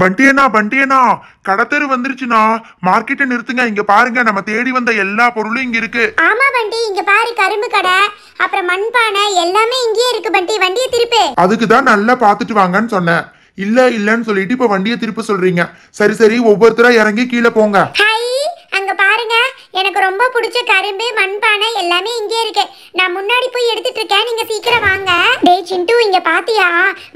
பண்டியனா பண்டியனா கடத்தெரு வந்துருச்சுண்ணா மார்க்கெட்டை நிறுத்துங்க இங்க பாருங்க நம்ம தேடி வந்த எல்லா பொருளும் இங்க இருக்கு ஆமா பண்டி இங்க பாரு கரும்பு கடை அப்புறம் மண்பானை எல்லாமே இங்கேயே இருக்கு பண்டி வண்டியை திருப்பு அதுக்கு தான் நல்லா பார்த்துட்டு வாங்கன்னு சொன்னேன் இல்ல இல்லன்னு சொல்லிட்டு இப்ப வண்டியை திருப்ப சொல்றீங்க சரி சரி ஒவ்வொருத்தரா இறங்கி கீழே போங்க ஹை அங்க பாருங்க எனக்கு ரொம்ப பிடிச்ச கரும்பு மண்பானை எல்லாமே இங்கே இருக்கு நான் முன்னாடி போய் எடுத்துட்டு இருக்கேன் நீங்க சீக்கிரம் வாங்க டே சிண்டு இங்க பாத்தியா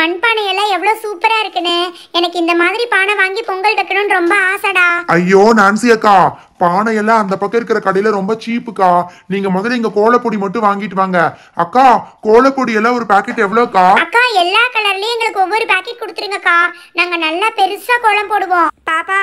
மண்பானை எல்லாம் எவ்வளவு சூப்பரா இருக்குன்னு எனக்கு இந்த மாதிரி பானை வாங்கி பொங்கல் வைக்கணும்னு ரொம்ப ஆசைடா ஐயோ நான்சி அக்கா பானை எல்லாம் அந்த பக்கம் இருக்கிற கடையில ரொம்ப சீப்புக்கா நீங்க முதல்ல இங்க கோலப்பொடி மட்டும் வாங்கிட்டு வாங்க அக்கா கோலப்பொடி எல்லாம் ஒரு பாக்கெட் எவ்வளவுக்கா அக்கா எல்லா கலர்லயும் எங்களுக்கு ஒவ்வொரு பாக்கெட் கொடுத்துருங்கக்கா நாங்க நல்லா பெருசா கோலம் போடுவோம் பாப்பா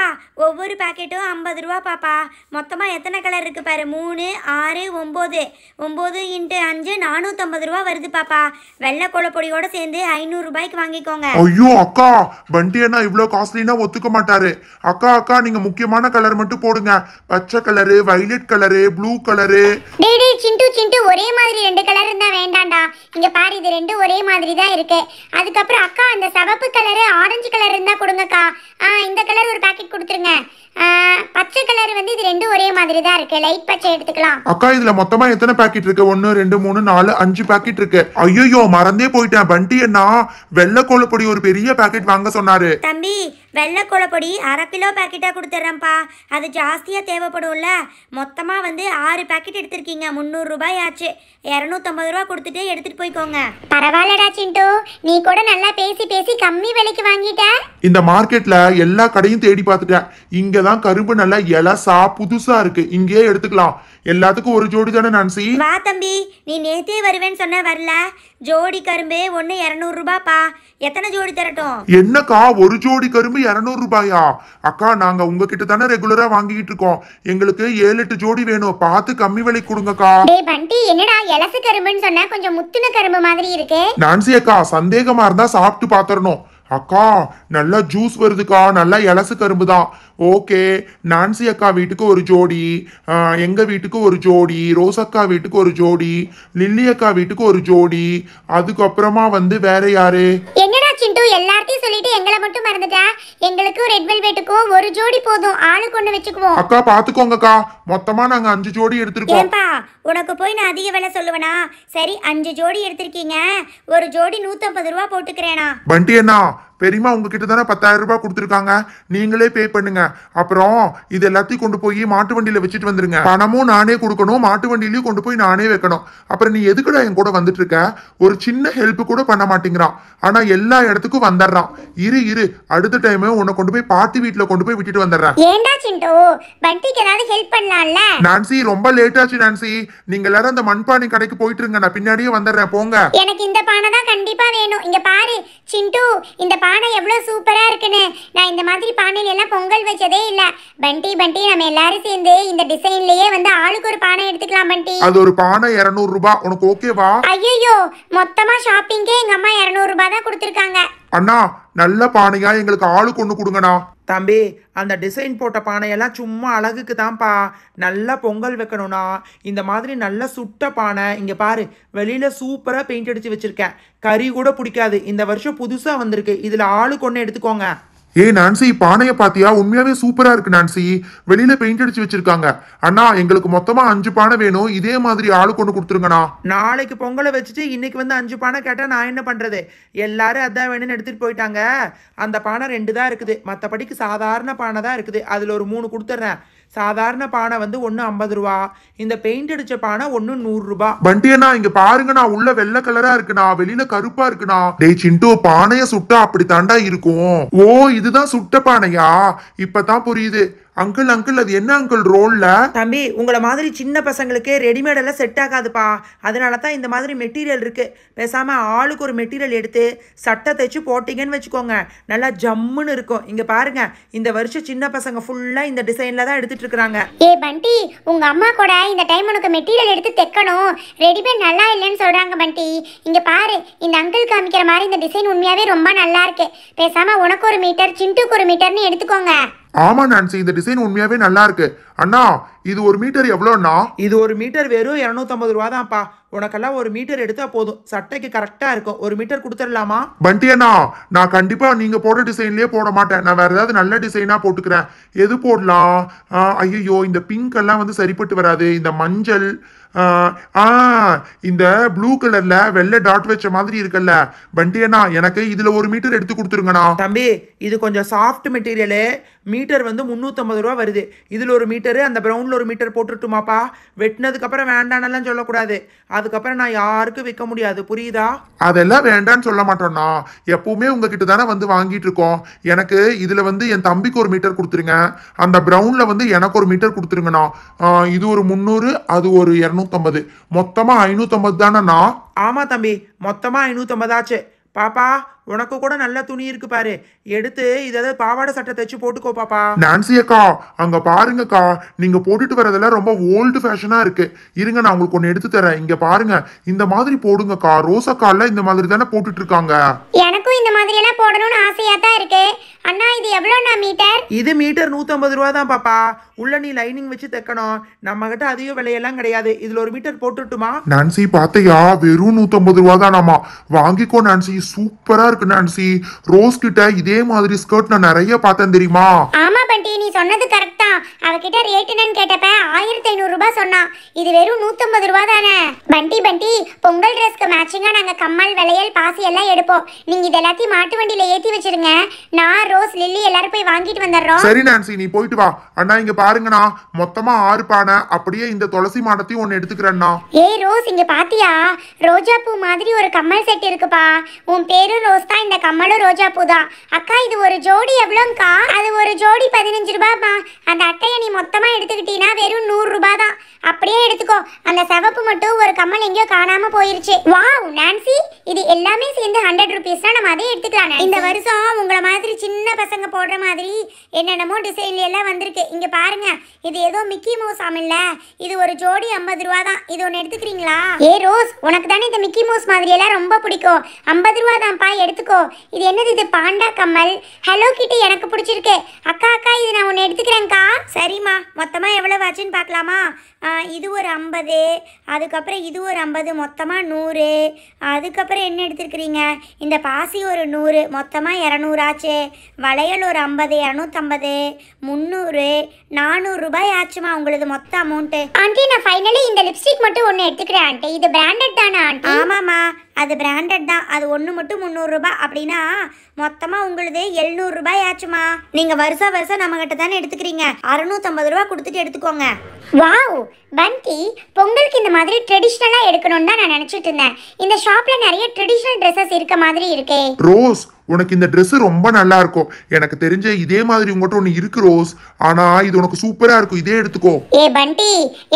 ஒவ்வொரு பாக்கெட்டும் ஐம்பது ரூபா பாப்பா மொத்தமாக எத்தனை கலர் இருக்குது பாரு மூணு ஆறு ஒம்பது ஒம்பது இன்ட்டு அஞ்சு நானூற்றம்பது ரூபா வருது பாப்பா வெள்ளை கொலப்பொடியோடு சேர்ந்து ஐநூறுரூபாய்க்கு வாங்கிக்கோங்க ஐயோ அக்கா பண்டி அண்ணா இவ்வளோ காஸ்ட்லினா ஒத்துக்க மாட்டாரு அக்கா அக்கா நீங்கள் முக்கியமான கலர் மட்டும் போடுங்க பச்சை colour violet colour blue colour டேடி சிண்டு சிண்டு ஒரே மாதிரி ரெண்டு கலர் இருந்தால் வேண்டாம்டா இங்கே பாரு இது ரெண்டும் ஒரே மாதிரி தான் இருக்கு அதுக்கப்புறம் அக்கா அந்த சவப்பு கலரு ஆரஞ்சு கலர் இருந்தால் கொடுங்கக்கா ஆ இந்த கலர் பேக்கெட் கொடுத்துருங்க பச்சை கலர் வந்து இது ரெண்டும் ஒரே மாதிரி தான் இருக்கு லைட் பச்சை எடுத்துக்கலாம் அக்கா இதுல மொத்தமா எத்தனை பாக்கெட் இருக்கு ஒன்னு ரெண்டு மூணு நாலு அஞ்சு பாக்கெட் இருக்கு ஐயோ மறந்தே போயிட்டேன் வண்டி அண்ணா வெள்ளை பொடி ஒரு பெரிய பாக்கெட் வாங்க சொன்னாரு தம்பி வெள்ளை பொடி அரை கிலோ பாக்கெட்டா கொடுத்துட்றேன்ப்பா அது ஜாஸ்தியா தேவைப்படும்ல மொத்தமா வந்து ஆறு பாக்கெட் எடுத்திருக்கீங்க முந்நூறு ரூபாய் ஆச்சு இரநூத்தம்பது ரூபா கொடுத்துட்டு எடுத்துட்டு போய்க்கோங்க பரவாயில்லடா சிண்டு நீ கூட நல்லா பேசி பேசி கம்மி விலைக்கு வாங்கிட்ட இந்த மார்க்கெட்ல எல்லா கடையும் தேடி பார்த்துட்டேன் இங்க அங்கதான் கரும்பு நல்லா இலசா புதுசா இருக்கு இங்கேயே எடுத்துக்கலாம் எல்லாத்துக்கும் ஒரு ஜோடி தானே நான் வா தம்பி நீ நேத்தே வருவேன்னு சொன்ன வரல ஜோடி கரும்பே ஒண்ணு இருநூறு ரூபாப்பா எத்தனை ஜோடி தரட்டும் என்னக்கா ஒரு ஜோடி கரும்பு இருநூறு ரூபாயா அக்கா நாங்க உங்ககிட்ட தானே ரெகுலரா வாங்கிட்டு இருக்கோம் எங்களுக்கு ஏழு எட்டு ஜோடி வேணும் பார்த்து கம்மி விலை கொடுங்கக்கா டேய் பண்டி என்னடா இலசு கரும்புன்னு சொன்னா கொஞ்சம் முத்துன கரும்பு மாதிரி இருக்கு நான்சி அக்கா சந்தேகமா இருந்தா சாப்பிட்டு பாத்துறணும் அக்கா நல்லா ஜூஸ் வருதுக்கா நல்லா இலசு கரும்பு தான் ஓகே நான்சி அக்கா வீட்டுக்கு ஒரு ஜோடி எங்கள் வீட்டுக்கு ஒரு ஜோடி ரோஸ் அக்கா வீட்டுக்கு ஒரு ஜோடி லில்லி அக்கா வீட்டுக்கு ஒரு ஜோடி அதுக்கப்புறமா வந்து வேற யாரு எங்க சொல்லிட்டு எங்களை மட்டும் மறந்துட்டா எங்களுக்கும் ரெட் வெல்வெட்டுக்கும் ஒரு ஜோடி போதும் ஆளுக்கு கொண்டு வச்சுக்குவோம் அக்கா பாத்துக்கோங்கக்கா மொத்தமா நாங்க அஞ்சு ஜோடி எடுத்திருக்கோம் ஏன்பா உனக்கு போய் நான் அதிக விலை சொல்லுவேனா சரி அஞ்சு ஜோடி எடுத்திருக்கீங்க ஒரு ஜோடி நூத்தம்பது ரூபா போட்டுக்கிறேனா பண்டி அண்ணா பெரியமா உங்ககிட்ட தானே பத்தாயிரம் ரூபாய் கொடுத்துருக்காங்க நீங்களே பே பண்ணுங்க அப்புறம் இது எல்லாத்தையும் கொண்டு போய் மாட்டு வண்டியில வச்சுட்டு வந்துருங்க பணமும் நானே கொடுக்கணும் மாட்டு வண்டியிலையும் கொண்டு போய் நானே வைக்கணும் அப்புறம் நீ எதுக்குடா என் கூட வந்துட்டு இருக்க ஒரு சின்ன ஹெல்ப் கூட பண்ண மாட்டேங்கிறான் ஆனா எல்லா இடத்துக்கும் வந்துடுறான் இரு இரு அடுத்த டைம் உன்னை கொண்டு போய் பாட்டி வீட்டுல கொண்டு போய் விட்டுட்டு வந்துடுறேன் நான்சி ரொம்ப லேட் ஆச்சு நான்சி நீங்க எல்லாரும் அந்த மண்பானை கடைக்கு போயிட்டு இருங்க நான் பின்னாடியே வந்துடுறேன் போங்க எனக்கு இந்த பானை தான் கண்டிப்பா வேணும் இங்க பாரு சிண்டு இந்த பானை எவ்வளோ சூப்பராக இருக்குன்னு நான் இந்த மாதிரி பானையில எல்லாம் பொங்கல் வச்சதே இல்லை பண்டி பண்டி நம்ம எல்லாரும் சேர்ந்து இந்த டிசைன்லயே வந்து ஆளுக்கு ஒரு பானை எடுத்துக்கலாம் பண்டி அது ஒரு பானை இரநூறு ரூபாய் உனக்கு ஓகேவா ஐயோ மொத்தமா ஷாப்பிங்கே எங்க அம்மா இரநூறு ரூபாய் தான் கொடுத்துருக்காங்க அண்ணா நல்ல பானையா எங்களுக்கு ஆளுக்கு ஒன்று கொடுங்கண்ணா தம்பி அந்த டிசைன் போட்ட பானையெல்லாம் சும்மா அழகுக்கு தான்ப்பா நல்லா பொங்கல் வைக்கணும்னா இந்த மாதிரி நல்லா சுட்ட பானை இங்கே பாரு வெளியில் சூப்பராக பெயிண்ட் அடித்து வச்சுருக்கேன் கறி கூட பிடிக்காது இந்த வருஷம் புதுசாக வந்திருக்கு இதில் ஆளு கொண்டு எடுத்துக்கோங்க ஏ நான்சி பானையை பாத்தியா உண்மையாவே சூப்பரா இருக்கு நான்சி வெளியில பெயிண்ட் அடிச்சு வச்சிருக்காங்க அண்ணா எங்களுக்கு மொத்தமா அஞ்சு பானை வேணும் இதே மாதிரி ஆளு கொண்டு கொடுத்துருங்கண்ணா நாளைக்கு பொங்கலை வச்சுட்டு இன்னைக்கு வந்து அஞ்சு பானை கேட்டா நான் என்ன பண்றது எல்லாரும் அதான் வேணும்னு எடுத்துட்டு போயிட்டாங்க அந்த பானை ரெண்டு தான் இருக்குது மற்றபடிக்கு சாதாரண பானை தான் இருக்குது அதுல ஒரு மூணு கொடுத்துட்றேன் சாதாரண பானை வந்து ஒன்று ஐம்பது ரூபா இந்த பெயிண்ட் அடிச்ச பானை ஒன்று நூறுரூபா வண்டியண்ணா இங்கே பாருங்கண்ணா உள்ள வெள்ளை கலரா இருக்குண்ணா வெளியில கருப்பா இருக்குண்ணா டே சிண்டு பானைய சுட்டா அப்படி தாண்டா இருக்கும் ஓ இதுதான் சுட்ட பானையா இப்பதான் புரியுது அங்கிள் அங்கிள் அது என்ன அங்கிள் ரோல்ல தம்பி உங்களை மாதிரி சின்ன பசங்களுக்கு ரெடிமேட் எல்லாம் செட் ஆகாதுப்பா அதனால தான் இந்த மாதிரி மெட்டீரியல் இருக்கு பேசாம ஆளுக்கு ஒரு மெட்டீரியல் எடுத்து சட்டை தைச்சு போட்டிங்கன்னு வச்சுக்கோங்க நல்லா ஜம்முன்னு இருக்கும் இங்க பாருங்க இந்த வருஷம் சின்ன பசங்க ஃபுல்லா இந்த டிசைன்ல தான் எடுத்துட்டு இருக்காங்க ஏ பண்டி உங்க அம்மா கூட இந்த டைம் உனக்கு மெட்டீரியல் எடுத்து தைக்கணும் ரெடிமேட் நல்லா இல்லைன்னு சொல்றாங்க பண்டி இங்க பாரு இந்த அங்கிள் காமிக்கிற மாதிரி இந்த டிசைன் உண்மையாவே ரொம்ப நல்லா இருக்கு பேசாம உனக்கு ஒரு மீட்டர் சிண்டுக்கு ஒரு மீட்டர்னு எடுத்துக்கோங்க ஆமா நான்சி இந்த டிசைன் உண்மையாவே நல்லா இருக்கு அண்ணா இது ஒரு மீட்டர் எவ்வளோண்ணா இது ஒரு மீட்டர் வெறும் இரநூத்தம்பது ரூபா தான்ப்பா உனக்கெல்லாம் ஒரு மீட்டர் எடுத்தா போதும் சட்டைக்கு கரெக்டா இருக்கும் ஒரு மீட்டர் கொடுத்துடலாமா பண்டியண்ணா நான் கண்டிப்பா நீங்க போட டிசைன்லயே போட மாட்டேன் நான் வேற ஏதாவது நல்ல டிசைனா போட்டுக்கிறேன் எது போடலாம் ஐயோ இந்த பிங்க் எல்லாம் வந்து சரிப்பட்டு வராது இந்த மஞ்சள் ஆ இந்த ப்ளூ கலர்ல வெள்ளை டாட் வச்ச மாதிரி இருக்குல்ல பண்டியண்ணா எனக்கு இதுல ஒரு மீட்டர் எடுத்து கொடுத்துருங்கண்ணா தம்பி இது கொஞ்சம் சாஃப்ட் மெட்டீரியலு மீட்டர் வந்து முந்நூற்றம்பது ரூபா வருது இதுல ஒரு மீட்டரு அந்த ப்ரௌன்ல ஒரு மீட்டர் போட்டுட்டுமாப்பா வெட்டினதுக்கப்புறம் வேண்டானெல்லாம் சொல்லக்கூடாது அதுக்கப்புறம் நான் யாருக்கும் விற்க முடியாது புரியுதா அதெல்லாம் வேண்டான்னு சொல்ல மாட்டோம்னா எப்பவுமே உங்ககிட்ட தானே வந்து வாங்கிட்டு இருக்கோம் எனக்கு இதுல வந்து என் தம்பிக்கு ஒரு மீட்டர் கொடுத்துருங்க அந்த ப்ரௌன்ல வந்து எனக்கு ஒரு மீட்டர் கொடுத்துருங்கண்ணா இது ஒரு முந்நூறு அது ஒரு இரநூத்தம்பது மொத்தமா ஐநூத்தம்பது தானேண்ணா ஆமா தம்பி மொத்தமா ஐநூத்தம்பதாச்சு பாப்பா உனக்கு கூட நல்ல துணி இருக்கு பாரு எடுத்து இதை பாவாடை சட்டை தைச்சு போட்டுக்கோ பாப்பா நான்சி அக்கா அங்க பாருங்கக்கா நீங்க போட்டுட்டு வரதெல்லாம் ரொம்ப ஓல்டு ஃபேஷனா இருக்கு இருங்க நான் உங்களுக்கு ஒன்னு எடுத்து தரேன் இங்க பாருங்க இந்த மாதிரி போடுங்கக்கா ரோசக்கால இந்த மாதிரி தானே போட்டுட்டு இருக்காங்க எனக்கும் இந்த மாதிரி எல்லாம் போடணும்னு ஆசையா தான் இருக்கு அண்ணா இது எவ்வளோண்ணா மீட்டர் இது மீட்டர் நூற்றம்பது ரூபா தான் பாப்பா உள்ள நீ லைனிங் வச்சு தைக்கணும் நம்ம கிட்ட அதிக விலையெல்லாம் கிடையாது இதில் ஒரு மீட்டர் போட்டுட்டுமா நான்சி பார்த்தையா வெறும் நூற்றம்பது ரூபா தான் ஆமா வாங்கிக்கோ நான்சி சூப்பராக இருக்கு நான்சி ரோஸ் கிட்ட இதே மாதிரி ஸ்கர்ட் நான் நிறைய பார்த்தேன் தெரியுமா ஆமா பண்டி நீ சொன்னது கரெக்ட் தான் அவகிட்ட ரேட் என்னன்னு கேட்டப்ப ஆயிரத்தி ஐநூறு ரூபாய் சொன்னா இது வெறும் நூத்தம்பது ரூபா தானே பண்டி பண்டி பொங்கல் ட்ரெஸ்க்கு மேட்சிங்கா நாங்க கம்மல் விலையல் பாசி எல்லாம் எடுப்போம் நீங்க இதெல்லாத்தையும் எல்லாத்தையும் மாட்டு வண்டியில ஏத்தி வச்சிருங்க நான் ரோஸ் லில்லி எல்லாரும் போய் வாங்கிட்டு வந்துடுறோம் சரி நான்சி நீ போயிட்டு வா அண்ணா இங்க பாருங்கண்ணா மொத்தமா ஆறு பானை அப்படியே இந்த துளசி மாடத்தையும் ஒன்னு எடுத்துக்கிறேன்னா ஏய் ரோஸ் இங்க பாத்தியா ரோஜா பூ மாதிரி ஒரு கம்மல் செட் இருக்குப்பா உன் பேரும் ரோஸ் தான் இந்த கம்மலும் ரோஜா பூ தான் அக்கா இது ஒரு ஜோடி எவ்வளோங்க்கா அது ஒரு ஜோடி பதினஞ்சு ரூபாய்ப்பா அந்த அட்டையை நீ மொத்தமா எடுத்துக்கிட்டீங்கன்னா வெறும் நூறு ரூபாய் தான் அப்படியே எடுத்துக்கோ அந்த சிவப்பு மட்டும் ஒரு கம்மல் எங்கேயோ காணாம போயிருச்சு வாவ் நான்சி இது எல்லாமே சேர்ந்து ஹண்ட்ரட் தான் நம்ம அதே எடுத்துக்கலாம் இந்த வருஷம் உங்களை மாதிரி சின்ன சின்ன பசங்க போடுற மாதிரி என்னென்னமோ டிசைன்ல எல்லாம் வந்திருக்கு இங்கே பாருங்க இது ஏதோ மிக்கி மவுஸ் ஆமில்ல இது ஒரு ஜோடி ஐம்பது ரூபா தான் இது ஒன்று எடுத்துக்கிறீங்களா ஏ ரோஸ் உனக்கு தானே இந்த மிக்கி மவுஸ் மாதிரி எல்லாம் ரொம்ப பிடிக்கும் ஐம்பது ரூபா தான்ப்பா எடுத்துக்கோ இது என்னது இது பாண்டா கம்மல் ஹலோ கிட்டி எனக்கு பிடிச்சிருக்கு அக்கா அக்கா இது நான் ஒன்று எடுத்துக்கிறேன்க்கா சரிம்மா மொத்தமாக எவ்வளோ ஆச்சுன்னு பார்க்கலாமா இது ஒரு ஐம்பது அதுக்கப்புறம் இது ஒரு ஐம்பது மொத்தமாக நூறு அதுக்கப்புறம் என்ன எடுத்துருக்குறீங்க இந்த பாசி ஒரு நூறு மொத்தமாக இரநூறாச்சு வளையல் ஒரு ஐம்பது இரநூத்தம்பது முந்நூறு நானூறு ரூபாய் ஆச்சுமா உங்களது மொத்த அமௌண்ட்டு ஆண்டி நான் ஃபைனலி இந்த லிப்ஸ்டிக் மட்டும் ஒன்று எடுத்துக்கிறேன் ஆண்டி இது பிராண்டட் தானே ஆண்டி ஆமாம்மா அது பிராண்டட் தான் அது ஒன்று மட்டும் முந்நூறுரூபா அப்படின்னா மொத்தமாக உங்களது எழுநூறுரூபாய் ஆச்சுமா நீங்கள் வருஷம் வருஷம் நம்மக்கிட்ட தானே எடுத்துக்கிறீங்க அறுநூத்தம்பது ரூபா கொடுத்துட்டு எடுத்துக்கோங்க வாவ் பந்தி பொங்கலுக்கு இந்த மாதிரி ட்ரெடிஷ்னலாக எடுக்கணும்னு தான் நான் நினச்சிட்டு இருந்தேன் இந்த ஷாப்பில் நிறைய ட்ரெடிஷ்னல் ட்ரெஸ்ஸஸ் இருக்க மாதிரி இருக்கே ரோஸ் உனக்கு இந்த ட்ரெஸ் ரொம்ப நல்லா இருக்கும் எனக்கு தெரிஞ்ச இதே மாதிரி உங்கள்கிட்ட ஒன்று இருக்கு ரோஸ் ஆனா இது உனக்கு சூப்பரா இருக்கும் இதே எடுத்துக்கோ ஏ பண்டி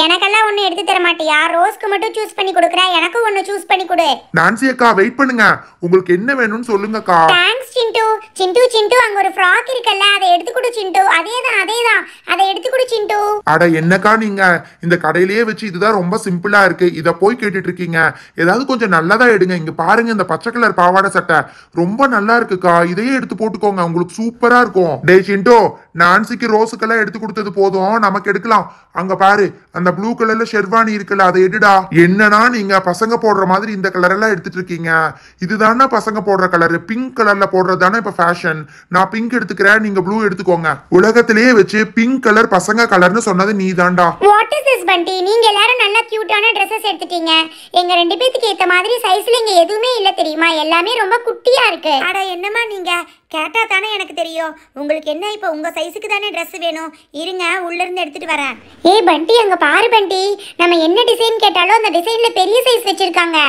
எனக்கெல்லாம் ஒன்று எடுத்து தர மாட்டியா ரோஸ்க்கு மட்டும் சூஸ் பண்ணி கொடுக்குறா எனக்கு ஒன்று சூஸ் பண்ணி கொடு நான் ஃபேன்சி அக்கா வெயிட் பண்ணுங்க உங்களுக்கு என்ன வேணும்னு சொல்லுங்கக்கா தேங்க்ஸ் சிண்டு சிண்டு சிண்டு அங்க ஒரு ஃபிராக் இருக்கல்ல அதை எடுத்து கொடு சிண்டு அதே தான் அதே தான் அதை எடுத்து கொடு சிண்டு அட என்னக்கா நீங்க இந்த கடையிலேயே வச்சு இதுதான் ரொம்ப சிம்பிளா இருக்கு இத போய் கேட்டுட்டு இருக்கீங்க ஏதாவது கொஞ்சம் நல்லதா எடுங்க இங்க பாருங்க இந்த பச்சை கலர் பாவாடை சட்டை ரொம்ப நல்லா இருக்குக்கா இதையே எடுத்து போட்டுக்கோங்க உங்களுக்கு சூப்பரா இருக்கும் டே சிண்டு நான்சிக்கு ரோஸுக்கெல்லாம் எடுத்து கொடுத்தது போதும் நமக்கு எடுக்கலாம் அங்க பாரு அந்த ப்ளூ கலர்ல ஷெர்வானி இருக்குல்ல அதை எடுடா என்னன்னா நீங்க பசங்க போடுற மாதிரி இந்த கலர் எல்லாம் எடுத்துட்டு இருக்கீங்க இதுதானே பசங்க போடுற கலரு பிங்க் கலர்ல போடுறது தானே இப்ப ஃபேஷன் நான் பிங்க் எடுத்துக்கிறேன் நீங்க ப்ளூ எடுத்துக்கோங்க உலகத்திலேயே வச்சு பிங்க் கலர் பசங்க கலர்னு சொன்னது நீ தான்டா வாட் இஸ் திஸ் பண்டி நீங்க எல்லாரும் நல்லா கியூட்டான ட்ரெஸ்ஸஸ் எடுத்துட்டீங்க எங்க ரெண்டு பேத்துக்கு ஏத்த மாதிரி சைஸ்ல இங்க எதுவுமே இல்ல தெரியுமா எல்லாமே ரொம்ப குட்டியா இருக்கு அட என்னமா நீங்க கேட்டால் தானே எனக்கு தெரியும் உங்களுக்கு என்ன இப்போ உங்கள் சைஸுக்கு தானே ட்ரெஸ் வேணும் இருங்க உள்ளேருந்து எடுத்துகிட்டு வரேன் ஏ பண்டி அங்கே பாரு பண்டி நம்ம என்ன டிசைன் கேட்டாலும் அந்த டிசைனில் பெரிய சைஸ் வச்சுருக்காங்க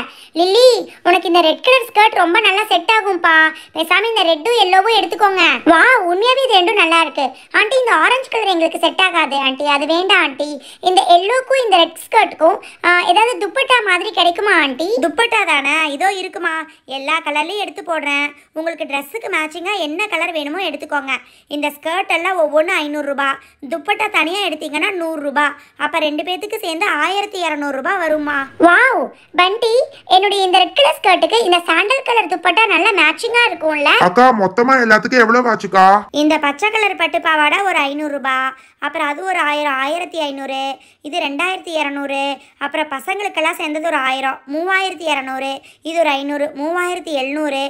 லில்லி உனக்கு இந்த ரெட் கலர் ஸ்கர்ட் ரொம்ப நல்லா செட் ஆகும்ப்பா பேசாமல் இந்த ரெட்டும் எல்லோவும் எடுத்துக்கோங்க வா உண்மையாகவே இது ரெண்டும் நல்லா இருக்கு ஆண்டி இந்த ஆரஞ்சு கலர் எங்களுக்கு செட் ஆகாது ஆண்டி அது வேண்டாம் ஆண்டி இந்த எல்லோக்கும் இந்த ரெட் ஸ்கர்ட்டுக்கும் ஏதாவது துப்பட்டா மாதிரி கிடைக்குமா ஆண்டி துப்பட்டா தானே இதோ இருக்குமா எல்லா கலர்லையும் எடுத்து போடுறேன் உங்களுக்கு ட்ரெஸ்ஸுக்கு மேட்சிங்காக என்ன கலர் வேணுமோ எடுத்துக்கோங்க இந்த ஸ்கர்ட் எல்லாம் ஒவ்வொன்றும் ஐநூறுரூபா துப்பட்டா தனியாக எடுத்தீங்கன்னா நூறுரூபா அப்போ ரெண்டு பேர்த்துக்கு சேர்ந்து ஆயிரத்தி இரநூறுபா வருமா வாவ் பண்டி என்னுடைய இந்த ரெட் கலர் ஸ்கர்ட்டுக்கு இந்த சாண்டல் கலர் துப்பட்டா நல்லா மேட்சிங்காக இருக்கும்ல அக்கா மொத்தமாக எல்லாத்துக்கும் எவ்வளோ ஆச்சுக்கா இந்த பச்சை கலர் பட்டு பாவாடை ஒரு ஐநூறுரூபா அப்புறம் அது ஒரு ஆயிரம் ஆயிரத்தி ஐநூறு இது ரெண்டாயிரத்தி இரநூறு அப்புறம் பசங்களுக்கெல்லாம் சேர்ந்தது ஒரு ஆயிரம் மூவாயிரத்தி இரநூறு இது ஒரு ஐநூறு மூவாயிரத்தி எழுநூறு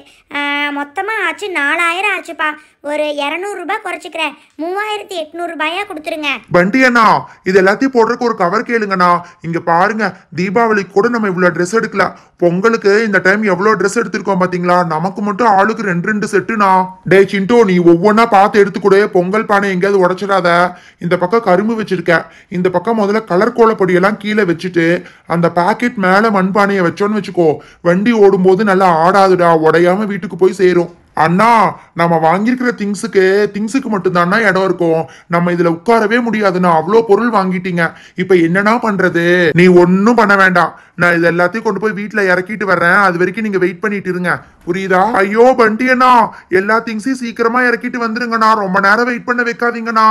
மொத்தமாக ஆச்சு நாலாயிரம் ஆயிரம் ஆச்சுப்பா ஒரு இரநூறுபா குறைச்சிக்கிறேன் மூவாயிரத்தி எட்நூறுபாயா கொடுத்துருங்க வண்டி அண்ணா இது எல்லாத்தையும் போடுறதுக்கு ஒரு கவர் கேளுங்கண்ணா இங்க பாருங்க தீபாவளிக்கு கூட நம்ம இவ்வளோ ட்ரெஸ் எடுக்கல பொங்கலுக்கு இந்த டைம் எவ்வளோ ட்ரெஸ் எடுத்திருக்கோம் பாத்தீங்களா நமக்கு மட்டும் ஆளுக்கு ரெண்டு ரெண்டு செட்டுனா டே சிண்டோ நீ ஒவ்வொன்றா பார்த்து எடுத்துக்கூட பொங்கல் பானை எங்கேயாவது உடச்சிடாத இந்த பக்கம் கரும்பு வச்சிருக்க இந்த பக்கம் முதல்ல கலர் கோலப்பொடியெல்லாம் கீழே வச்சுட்டு அந்த பாக்கெட் மேலே மண்பானையை வச்சோன்னு வச்சுக்கோ வண்டி ஓடும்போது நல்லா ஆடாதுடா உடையாம வீட்டுக்கு போய் சேரும் அண்ணா நம்ம வாங்கியிருக்கிற திங்ஸுக்கு திங்ஸுக்கு மட்டும்தாண்ணா இடம் இருக்கும் நம்ம இதுல உட்காரவே முடியாதுண்ணா அவ்வளோ பொருள் வாங்கிட்டீங்க இப்ப என்னன்னா பண்றது நீ ஒன்னும் பண்ண வேண்டாம் நான் இது எல்லாத்தையும் கொண்டு போய் வீட்டுல இறக்கிட்டு வர்றேன் அது வரைக்கும் நீங்க வெயிட் பண்ணிட்டு இருங்க புரியுதா ஐயோ பண்டியண்ணா எல்லா திங்ஸையும் சீக்கிரமா இறக்கிட்டு வந்துருங்கண்ணா ரொம்ப நேரம் வெயிட் பண்ண வைக்காதீங்கண்ணா